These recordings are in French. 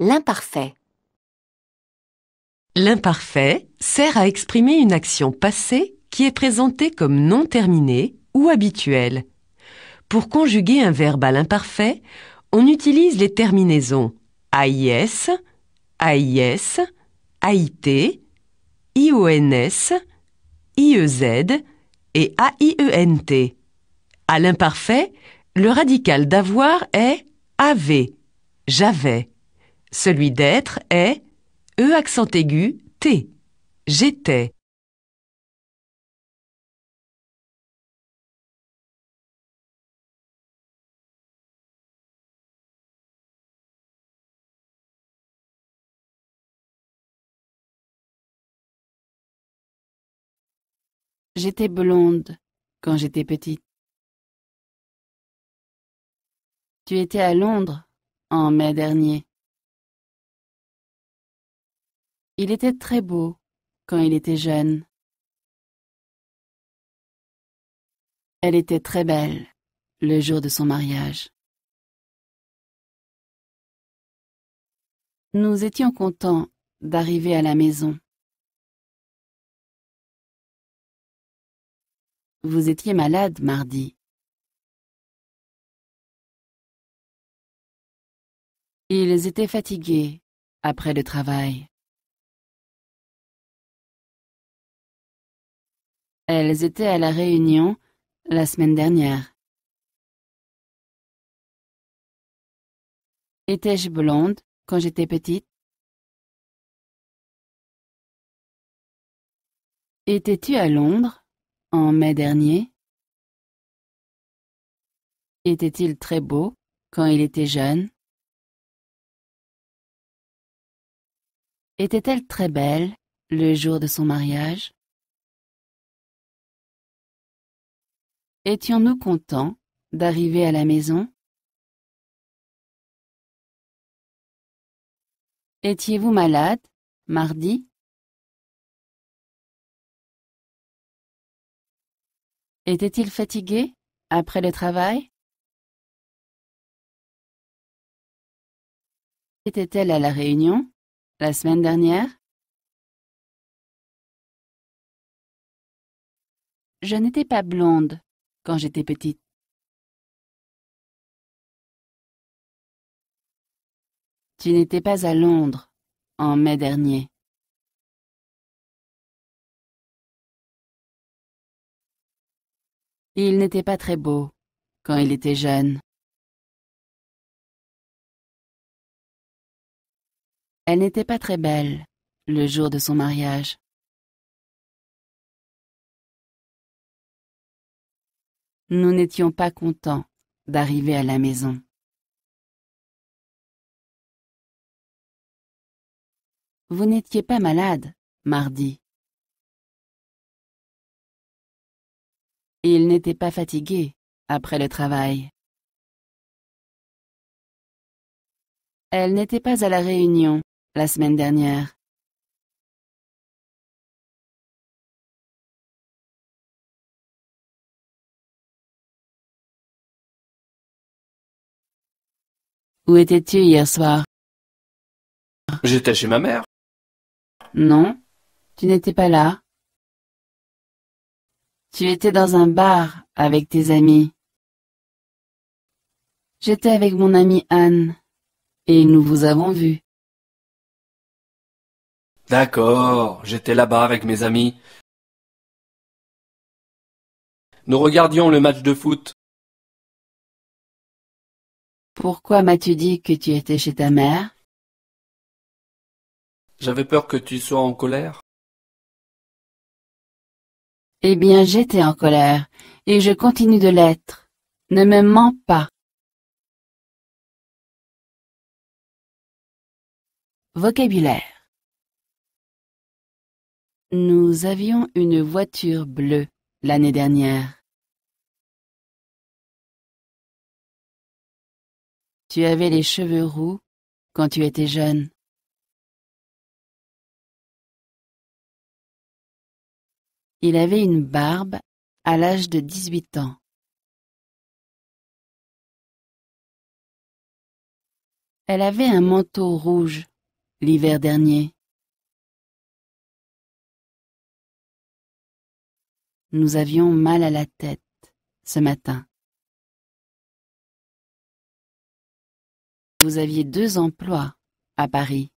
L'imparfait. L'imparfait sert à exprimer une action passée qui est présentée comme non terminée ou habituelle. Pour conjuguer un verbe à l'imparfait, on utilise les terminaisons AIS, AIS, AIT, IONS, IEZ et AIENT. À l'imparfait, le radical d'avoir est AV, j'avais. Celui d'être est E accent aigu T. J'étais. J'étais blonde quand j'étais petite. Tu étais à Londres en mai dernier. Il était très beau, quand il était jeune. Elle était très belle, le jour de son mariage. Nous étions contents d'arriver à la maison. Vous étiez malade mardi. Ils étaient fatigués après le travail. Elles étaient à La Réunion la semaine dernière. Étais-je blonde quand j'étais petite Étais-tu à Londres en mai dernier Était-il très beau quand il était jeune Était-elle très belle le jour de son mariage Étions-nous contents d'arriver à la maison? Étiez-vous malade, mardi? Était-il fatigué après le travail? Était-elle à la réunion la semaine dernière? Je n'étais pas blonde quand j'étais petite. Tu n'étais pas à Londres en mai dernier. Il n'était pas très beau quand il était jeune. Elle n'était pas très belle le jour de son mariage. nous n'étions pas contents d'arriver à la maison. Vous n'étiez pas malade, mardi. Il n'était pas fatigué après le travail. Elle n'était pas à la réunion la semaine dernière. Où étais-tu hier soir J'étais chez ma mère. Non, tu n'étais pas là. Tu étais dans un bar avec tes amis. J'étais avec mon amie Anne, et nous vous avons vu. D'accord, j'étais là-bas avec mes amis. Nous regardions le match de foot. Pourquoi m'as-tu dit que tu étais chez ta mère J'avais peur que tu sois en colère. Eh bien, j'étais en colère, et je continue de l'être. Ne me mens pas. Vocabulaire Nous avions une voiture bleue l'année dernière. Tu avais les cheveux roux quand tu étais jeune. Il avait une barbe à l'âge de dix-huit ans. Elle avait un manteau rouge l'hiver dernier. Nous avions mal à la tête ce matin. vous aviez deux emplois, à Paris.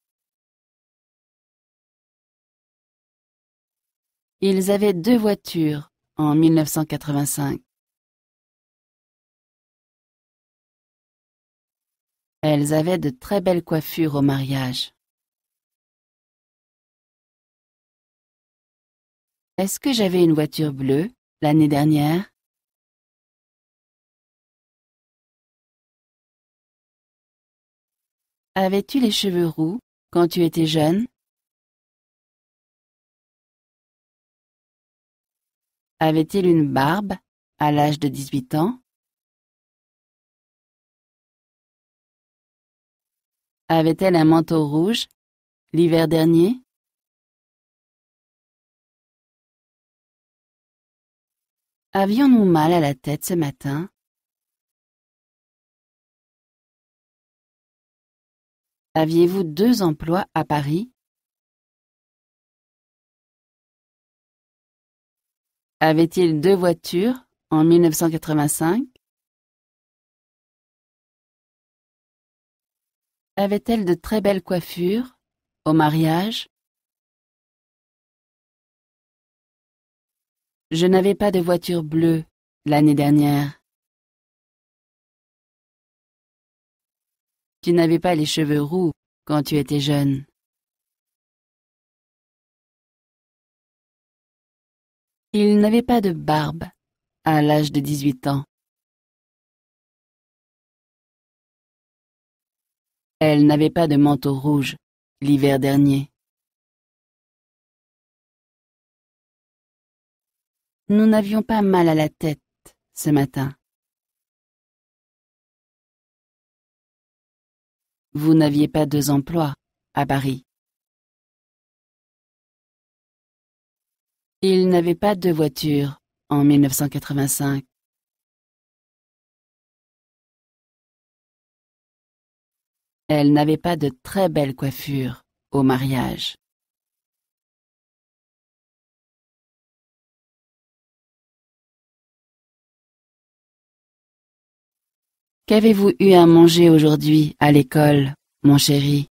Ils avaient deux voitures en 1985. Elles avaient de très belles coiffures au mariage. Est-ce que j'avais une voiture bleue l'année dernière Avais-tu les cheveux roux quand tu étais jeune Avait-il une barbe à l'âge de 18 ans Avait-elle un manteau rouge l'hiver dernier Avions-nous mal à la tête ce matin Aviez-vous deux emplois à Paris Avait-il deux voitures en 1985 Avait-elle de très belles coiffures au mariage Je n'avais pas de voiture bleue l'année dernière. Tu n'avais pas les cheveux roux quand tu étais jeune. Il n'avait pas de barbe à l'âge de 18 ans. Elle n'avait pas de manteau rouge l'hiver dernier. Nous n'avions pas mal à la tête ce matin. Vous n'aviez pas deux emplois, à Paris. Il n'avait pas de voiture en 1985. Elle n'avait pas de très belle coiffure au mariage. Qu'avez-vous eu à manger aujourd'hui à l'école, mon chéri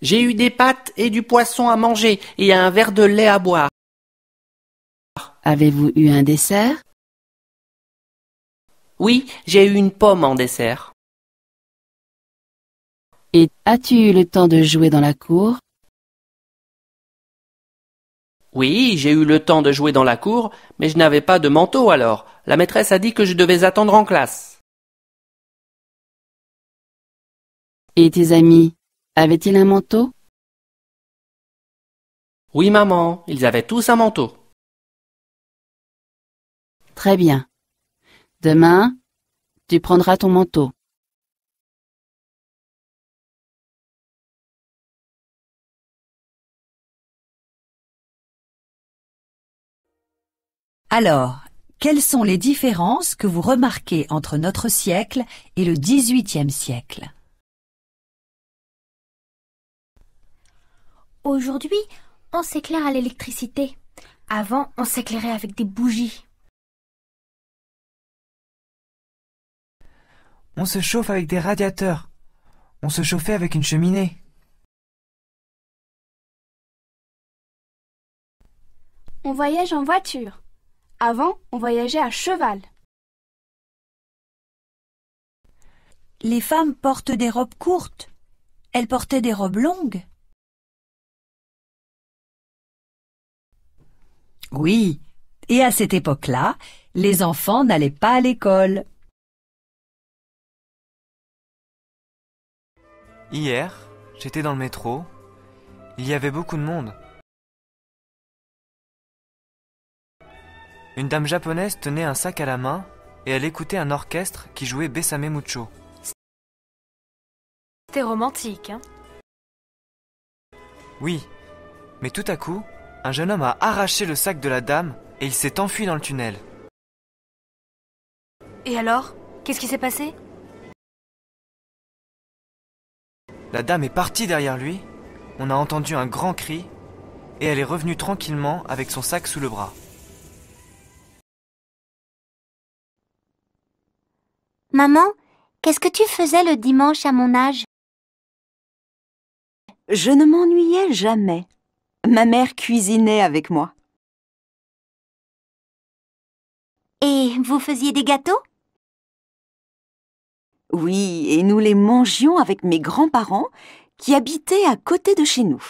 J'ai eu des pâtes et du poisson à manger et un verre de lait à boire. Avez-vous eu un dessert Oui, j'ai eu une pomme en dessert. Et as-tu eu le temps de jouer dans la cour oui, j'ai eu le temps de jouer dans la cour, mais je n'avais pas de manteau alors. La maîtresse a dit que je devais attendre en classe. Et tes amis, avaient-ils un manteau Oui, maman, ils avaient tous un manteau. Très bien. Demain, tu prendras ton manteau. Alors, quelles sont les différences que vous remarquez entre notre siècle et le XVIIIe siècle Aujourd'hui, on s'éclaire à l'électricité. Avant, on s'éclairait avec des bougies. On se chauffe avec des radiateurs. On se chauffait avec une cheminée. On voyage en voiture. Avant, on voyageait à cheval. Les femmes portent des robes courtes. Elles portaient des robes longues. Oui, et à cette époque-là, les enfants n'allaient pas à l'école. Hier, j'étais dans le métro. Il y avait beaucoup de monde. Une dame japonaise tenait un sac à la main et elle écoutait un orchestre qui jouait Bessame Mucho. C'était romantique, hein Oui, mais tout à coup, un jeune homme a arraché le sac de la dame et il s'est enfui dans le tunnel. Et alors Qu'est-ce qui s'est passé La dame est partie derrière lui, on a entendu un grand cri, et elle est revenue tranquillement avec son sac sous le bras. Maman, qu'est-ce que tu faisais le dimanche à mon âge Je ne m'ennuyais jamais. Ma mère cuisinait avec moi. Et vous faisiez des gâteaux Oui, et nous les mangions avec mes grands-parents qui habitaient à côté de chez nous.